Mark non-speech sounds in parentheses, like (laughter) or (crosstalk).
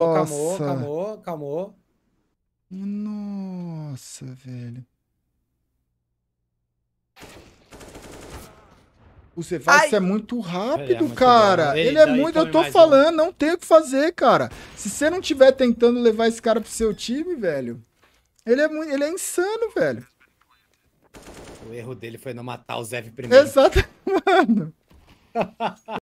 Nossa. Calmou, calmou, calmou. Nossa, velho. O Cefaz é muito rápido, ele é muito cara. Ele, ele, é então muito. eu tô falando, um. não tem o que fazer, cara. Se você não tiver tentando levar esse cara pro seu time, velho. Ele é muito. Ele é insano, velho. O erro dele foi não matar o Zev primeiro. Exato, (laughs) mano.